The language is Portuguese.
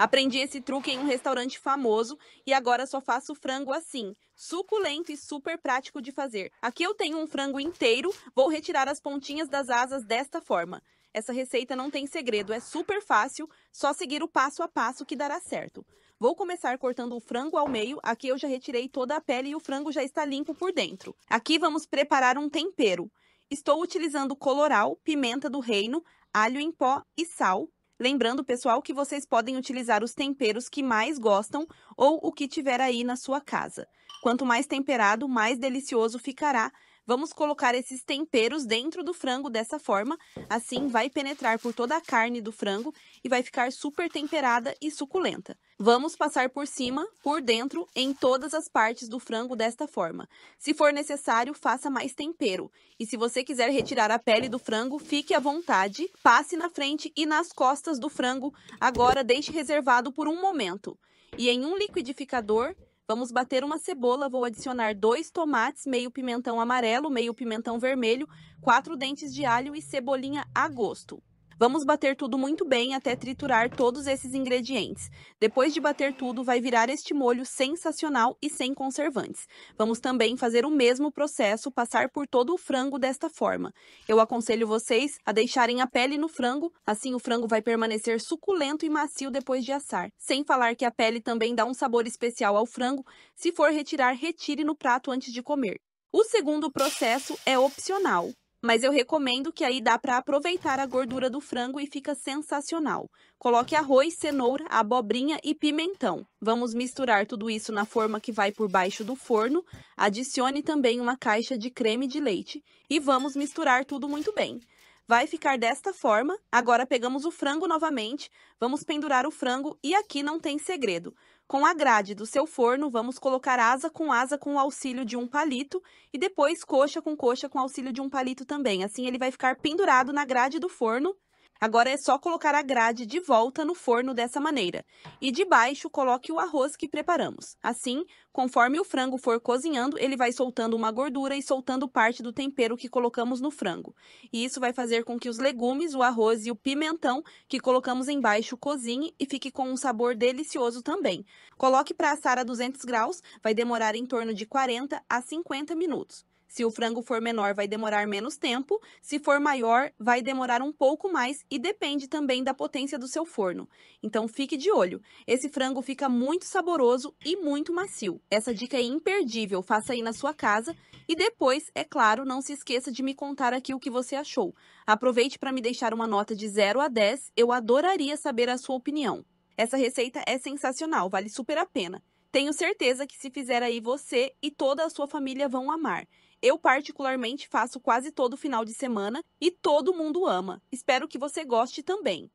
Aprendi esse truque em um restaurante famoso e agora só faço frango assim. Suculento e super prático de fazer. Aqui eu tenho um frango inteiro, vou retirar as pontinhas das asas desta forma. Essa receita não tem segredo, é super fácil, só seguir o passo a passo que dará certo. Vou começar cortando o frango ao meio, aqui eu já retirei toda a pele e o frango já está limpo por dentro. Aqui vamos preparar um tempero. Estou utilizando coloral, pimenta do reino, alho em pó e sal, Lembrando, pessoal, que vocês podem utilizar os temperos que mais gostam ou o que tiver aí na sua casa. Quanto mais temperado, mais delicioso ficará, Vamos colocar esses temperos dentro do frango dessa forma, assim vai penetrar por toda a carne do frango e vai ficar super temperada e suculenta. Vamos passar por cima, por dentro, em todas as partes do frango desta forma. Se for necessário, faça mais tempero. E se você quiser retirar a pele do frango, fique à vontade, passe na frente e nas costas do frango. Agora deixe reservado por um momento. E em um liquidificador, Vamos bater uma cebola, vou adicionar dois tomates, meio pimentão amarelo, meio pimentão vermelho, quatro dentes de alho e cebolinha a gosto. Vamos bater tudo muito bem até triturar todos esses ingredientes. Depois de bater tudo, vai virar este molho sensacional e sem conservantes. Vamos também fazer o mesmo processo, passar por todo o frango desta forma. Eu aconselho vocês a deixarem a pele no frango, assim o frango vai permanecer suculento e macio depois de assar. Sem falar que a pele também dá um sabor especial ao frango. Se for retirar, retire no prato antes de comer. O segundo processo é opcional. Mas eu recomendo que aí dá para aproveitar a gordura do frango e fica sensacional. Coloque arroz, cenoura, abobrinha e pimentão. Vamos misturar tudo isso na forma que vai por baixo do forno. Adicione também uma caixa de creme de leite e vamos misturar tudo muito bem vai ficar desta forma. Agora pegamos o frango novamente, vamos pendurar o frango e aqui não tem segredo. Com a grade do seu forno, vamos colocar asa com asa com o auxílio de um palito e depois coxa com coxa com o auxílio de um palito também. Assim ele vai ficar pendurado na grade do forno Agora é só colocar a grade de volta no forno dessa maneira. E debaixo coloque o arroz que preparamos. Assim, conforme o frango for cozinhando, ele vai soltando uma gordura e soltando parte do tempero que colocamos no frango. E isso vai fazer com que os legumes, o arroz e o pimentão que colocamos embaixo cozinhe e fique com um sabor delicioso também. Coloque para assar a 200 graus, vai demorar em torno de 40 a 50 minutos. Se o frango for menor, vai demorar menos tempo. Se for maior, vai demorar um pouco mais e depende também da potência do seu forno. Então fique de olho. Esse frango fica muito saboroso e muito macio. Essa dica é imperdível, faça aí na sua casa e depois, é claro, não se esqueça de me contar aqui o que você achou. Aproveite para me deixar uma nota de 0 a 10, eu adoraria saber a sua opinião. Essa receita é sensacional, vale super a pena. Tenho certeza que se fizer aí você e toda a sua família vão amar. Eu, particularmente, faço quase todo final de semana e todo mundo ama. Espero que você goste também.